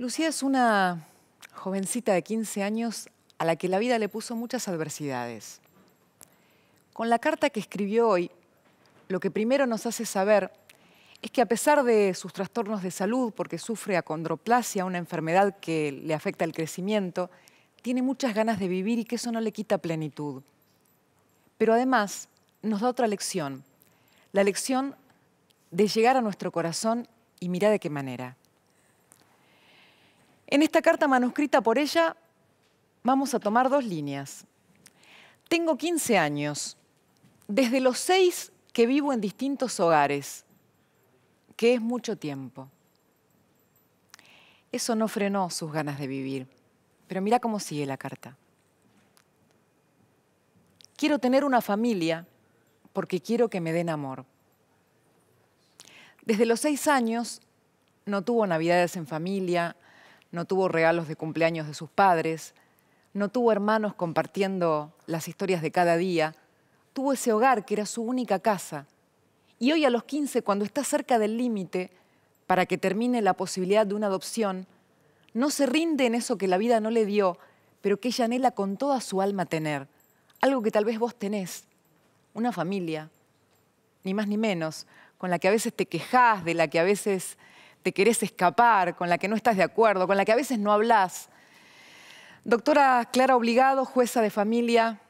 Lucía es una jovencita de 15 años a la que la vida le puso muchas adversidades. Con la carta que escribió hoy, lo que primero nos hace saber es que a pesar de sus trastornos de salud, porque sufre acondroplasia, una enfermedad que le afecta el crecimiento, tiene muchas ganas de vivir y que eso no le quita plenitud. Pero además nos da otra lección, la lección de llegar a nuestro corazón y mirar de qué manera. En esta carta manuscrita por ella vamos a tomar dos líneas. Tengo 15 años. Desde los seis que vivo en distintos hogares, que es mucho tiempo. Eso no frenó sus ganas de vivir. Pero mira cómo sigue la carta. Quiero tener una familia porque quiero que me den amor. Desde los seis años no tuvo navidades en familia, no tuvo regalos de cumpleaños de sus padres, no tuvo hermanos compartiendo las historias de cada día, tuvo ese hogar que era su única casa. Y hoy a los 15, cuando está cerca del límite para que termine la posibilidad de una adopción, no se rinde en eso que la vida no le dio, pero que ella anhela con toda su alma tener. Algo que tal vez vos tenés, una familia, ni más ni menos, con la que a veces te quejás, de la que a veces te querés escapar, con la que no estás de acuerdo, con la que a veces no hablas. Doctora Clara Obligado, jueza de familia,